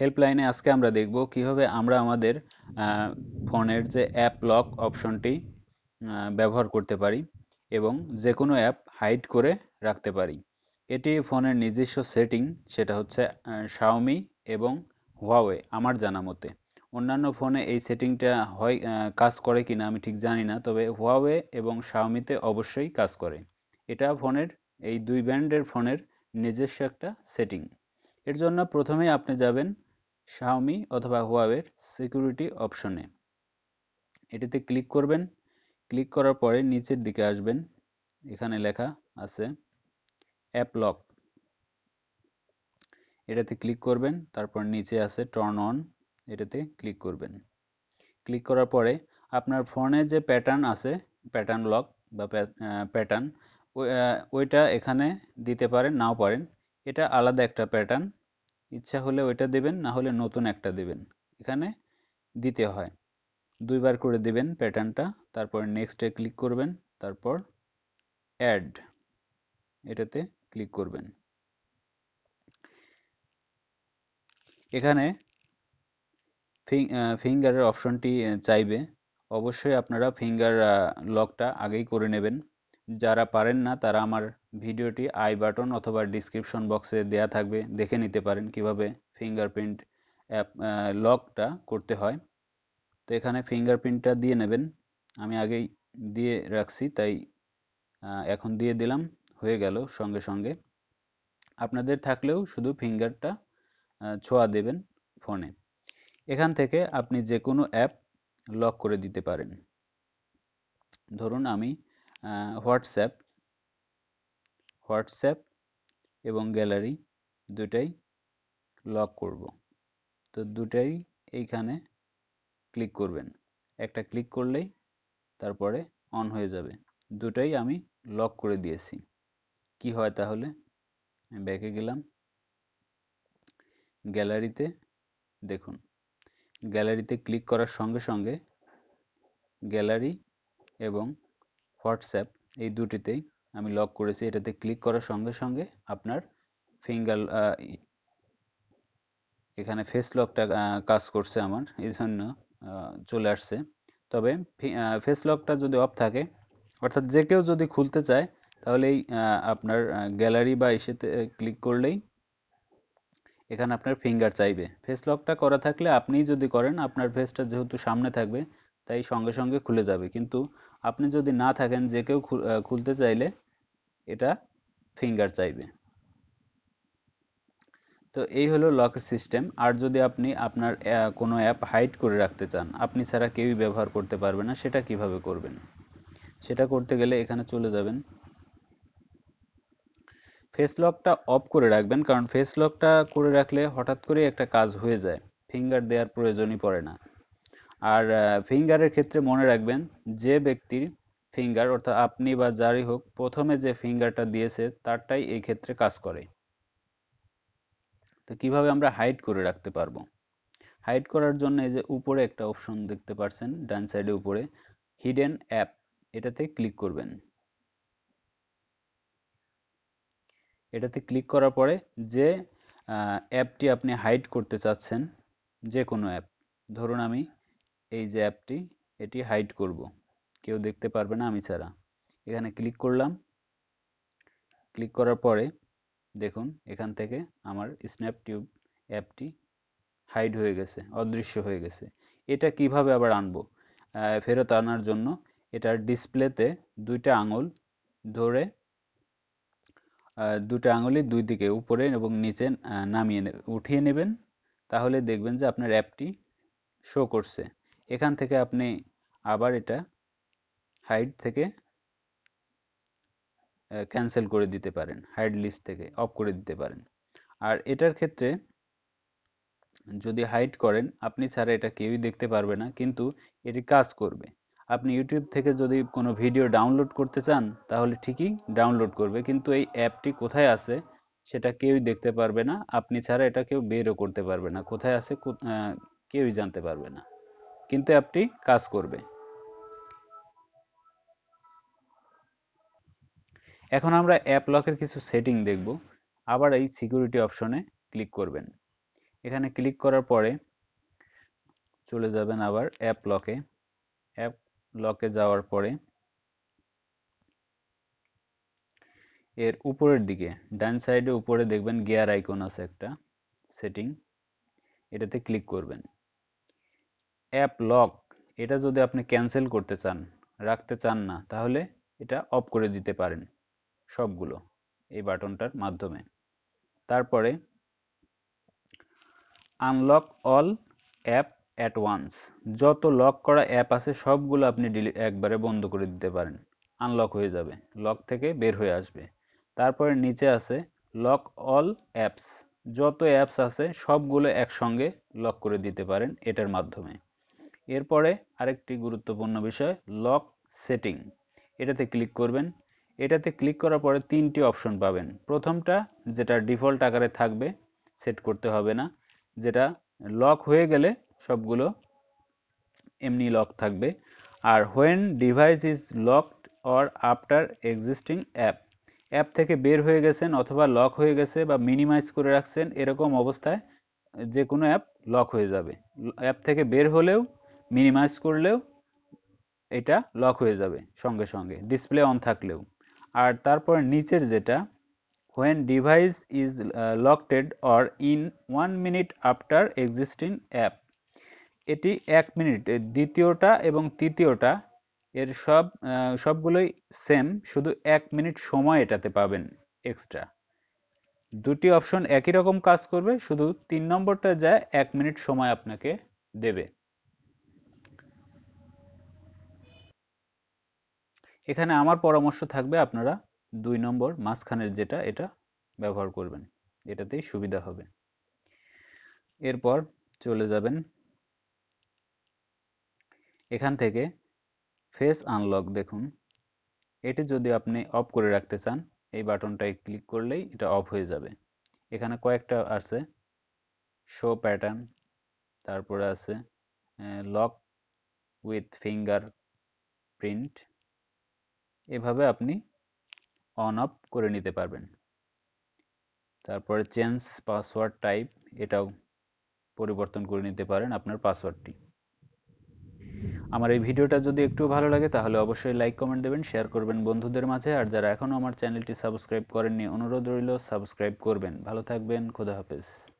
হেল্পলাইনে আজকে আমরা দেখব কিভাবে আমরা আমাদের ফোনের যে অ্যাপ লক অপশনটি ব্যবহার করতে পারি এবং যে কোনো অ্যাপ হাইড করে রাখতে পারি এটি ফোনের নিজস্ব সেটিং সেটা হচ্ছে শাওমি এবং হুয়াওয়ে আমার জানা মতে অন্যান্য ফোনে এই সেটিংটা হয় কাজ করে কিনা আমি ঠিক জানি না তবে হুয়াওয়ে এবং শাওমিতে অবশ্যই কাজ করে এটা ফোনের এই দুই ব্র্যান্ডের ফোনের নিজস্ব একটা সেটিং এর জন্য প্রথমে আপনি যাবেন শাওমি অথবা হুয়াওয়ের সিকিউরিটি অপশনে এটিতে ক্লিক করবেন ক্লিক করার পরে নিচের দিকে আসবেন এখানে লেখা আছে অ্যাপ লক এটাতে ক্লিক করবেন তারপর নিচে আছে টর্ন অন এটাতে ক্লিক করবেন ক্লিক করার পরে আপনার ফোনে যে প্যাটার্ন আছে প্যাটার্ন লক বা প্যাটার্ন ওইটা এখানে দিতে পারেন নাও পারেন এটা আলাদা একটা প্যাটার্ন ইচ্ছা হলে ওইটা দেবেন না হলে নতুন একটা দেবেন এখানে দিতে হয় দুইবার করে দেবেন প্যাটার্নটা তারপর নেক্সটে ক্লিক করবেন তারপর অ্যাড এটাতে ক্লিক করবেন এখানে ফিঙ্গারের অপশনটি চাইবে অবশ্যই আপনারা ফিঙ্গার লকটা আগেই করে নেবেন যারা পারেন না তারা আমার ভিডিওটি আই বাটন অথবা ডিসক্রিপশন বক্সে দেয়া থাকবে দেখে নিতে পারেন কিভাবে ফিঙ্গারপ্রিন্ট অ্যাপ লকটা করতে হয় তো এখানে ফিঙ্গারপ্রিন্টটা দিয়ে নেবেন আমি আগেই দিয়ে রাখছি তাই এখন দিয়ে দিলাম হয়ে গেল সঙ্গে সঙ্গে আপনাদের থাকলেও শুধু ফিঙ্গারটা ছোঁয়া দেবেন ফোনে এখান থেকে আপনি যে কোনো অ্যাপ লক করে দিতে পারেন ধরুন আমি হোয়াটসঅ্যাপ হোয়াটসঅ্যাপ এবং গ্যালারি দুটাই লক করব তো দুটাই এইখানে ক্লিক করবেন একটা ক্লিক করলেই তারপরে অন হয়ে যাবে দুটাই আমি লক করে দিয়েছি কি হয় তাহলে ব্যাকে গেলাম গ্যালারিতে দেখুন গ্যালারিতে ক্লিক করার সঙ্গে সঙ্গে গ্যালারি এবং হোয়াটসঅ্যাপ এই দুটিতেই আমি লক করেছি এটাতে ক্লিক করার সঙ্গে সঙ্গে আপনার ফিঙ্গার এখানে ফেস লকটা কাজ করছে আমার এই জন্য চলে আসছে তবে ফেস লকটা যদি অফ থাকে অর্থাৎ যে কেউ যদি খুলতে চায় তাহলেই আপনার গ্যালারি বা এসেতে ক্লিক করলেই এখানে আপনার ফিঙ্গার চাইবে ফেস লকটা করা থাকলে আপনি যদি করেন আপনার ফেসটা যেহেতু সামনে থাকবে তাই সঙ্গে সঙ্গে খুলে যাবে কিন্তু আপনি যদি না থাকেন যে কেউ খুলতে চাইলে এটা ফিঙ্গার চাইবে তো এই হলো লকের সিস্টেম আর যদি আপনি আপনার কোনো অ্যাপ হাইড করে রাখতে চান আপনি ছাড়া কেউই ব্যবহার করতে পারবে না সেটা কিভাবে করবেন সেটা করতে গেলে এখানে চলে যাবেন ফেস লকটা অফ করে রাখবেন কারণ ফেস লকটা করে রাখলে হঠাৎ করে একটা কাজ হয়ে যায় ফিঙ্গার দেওয়ার প্রয়োজনই পড়ে না আর ফিঙ্গারের ক্ষেত্রে মনে রাখবেন যে ব্যক্তির ফিঙ্গার অর্থাৎ আপনি বা যারই হোক প্রথমে যে ফিঙ্গারটা দিয়েছে তারটাই এই ক্ষেত্রে কাজ করে তো কিভাবে আমরা হাইড করে রাখতে পারবো হাইড করার জন্য এই যে উপরে একটা অপশন দেখতে পাচ্ছেন ডান সাইডে উপরে হিডেন অ্যাপ এটাতে ক্লিক করবেন এটাতে ক্লিক করার পরে যে অ্যাপটি আপনি হাইড করতে চাচ্ছেন যে কোনো অ্যাপ ধরুন আমি এই যে অ্যাপটি এটি হাইড করব কেউ দেখতে পারবে না আমি ছাড়া এখানে ক্লিক করলাম ক্লিক করার পরে দেখুন এখান থেকে আমার স্ন্যাপটিউব অ্যাপটি হাইড হয়ে গেছে অদৃশ্য হয়ে গেছে এটা কিভাবে আবার আনবো ফেরত আনার জন্য এটার ডিসপ্লেতে দুইটা আঙুল ধরে দুটা আঙুলি দুই দিকে উপরে এবং নিচে নামিয়ে উঠিয়ে নেবেন তাহলে দেখবেন যে আপনার অ্যাপটি শো করছে এখান থেকে আপনি আবার এটা হাইড থেকে ক্যান্সেল করে দিতে পারেন হাইড লিস্ট থেকে অফ করে দিতে পারেন আর এটার ক্ষেত্রে যদি হাইড করেন আপনি ছাড়া এটা কেউই দেখতে পারবে না কিন্তু এটি কাজ করবে আপনি ইউটিউব থেকে যদি কোনো ভিডিও ডাউনলোড করতে চান তাহলে ঠিকই ডাউনলোড করবে কিন্তু এই অ্যাপটি কোথায় আছে সেটা কেউই দেখতে পারবে না আপনি ছাড়া এটা কেউ বেরও করতে পারবে না কোথায় আছে কেউই জানতে পারবে না কিন্তু অ্যাপটি কাজ করবে এখন আমরা অ্যাপ লকের কিছু সেটিং দেখব আবার এই সিকিউরিটি অপশনে ক্লিক করবেন এখানে ক্লিক করার পরে চলে যাবেন আবার অ্যাপ লকে অ্যাপ লকে যাওয়ার পরে এর উপরের দিকে ডান সাইডে উপরে দেখবেন গিয়ার আইকন আছে একটা সেটিং এটাতে ক্লিক করবেন অ্যাপ লক এটা যদি আপনি ক্যান্সেল করতে চান রাখতে চান না তাহলে এটা অফ করে দিতে পারেন সবগুলো এই বাটনটার মাধ্যমে তারপরে unlock all app at once যত লক করা অ্যাপ আছে সবগুলো আপনি একবারে বন্ধ করে দিতে পারেন আনলক হয়ে যাবে লক থেকে বের হয়ে আসবে তারপরে নিচে আছে লক অল অ্যাপস যত অ্যাপস আছে সবগুলো একসঙ্গে লক করে দিতে পারেন এটার মাধ্যমে এরপরে আরেকটি গুরুত্বপূর্ণ বিষয় লক সেটিং এটাতে ক্লিক করবেন এটাতে ক্লিক করার পরে তিনটি অপশন পাবেন প্রথমটা যেটা ডিফল্ট আকারে থাকবে সেট করতে হবে না যেটা লক হয়ে গেলে সবগুলো এমনি লক থাকবে আর when device is locked or after existing app app থেকে বের হয়ে গেছেন অথবা লক হয়ে গেছে বা মিনিমাইজ করে রাখছেন এরকম অবস্থায় যে কোনো অ্যাপ লক হয়ে যাবে অ্যাপ থেকে বের হলেও মিনিমাইজ করলেও এটা লক হয়ে যাবে সঙ্গে সঙ্গে ডিসপ্লে অন থাকলেও আর তারপর নিচের যেটা when device is locked or in one minute after existing app এটি এক মিনিট দ্বিতীয়টা এবং তৃতীয়টা এর সব সবগুলোই সেম শুধু এক মিনিট সময় এটাতে পাবেন এক্সট্রা দুটি অপশন একই রকম কাজ করবে শুধু তিন নম্বরটা যায় এক মিনিট সময় আপনাকে দেবে এখানে আমার পরামর্শ থাকবে আপনারা দুই নম্বর মাঝখানের যেটা এটা ব্যবহার করবেন এটাতেই সুবিধা হবে এরপর চলে যাবেন এখান থেকে ফেস আনলক দেখুন এটি যদি আপনি অফ করে রাখতে চান এই বাটনটায় ক্লিক করলেই এটা অফ হয়ে যাবে এখানে কয়েকটা আছে শো প্যাটার্ন তারপরে আছে লক উইথ ফিঙ্গার প্রিন্ট এভাবে আপনি অন অফ করে নিতে পারবেন তারপরে চেঞ্জ পাসওয়ার্ড টাইপ এটাও পরিবর্তন করে নিতে পারেন আপনার পাসওয়ার্ডটি আমার এই ভিডিওটা যদি একটু ভালো লাগে তাহলে অবশ্যই লাইক কমেন্ট দেবেন শেয়ার করবেন বন্ধুদের মাঝে আর যারা এখনও আমার চ্যানেলটি সাবস্ক্রাইব করেননি অনুরোধ রইল সাবস্ক্রাইব করবেন ভালো থাকবেন খোদা হাফেজ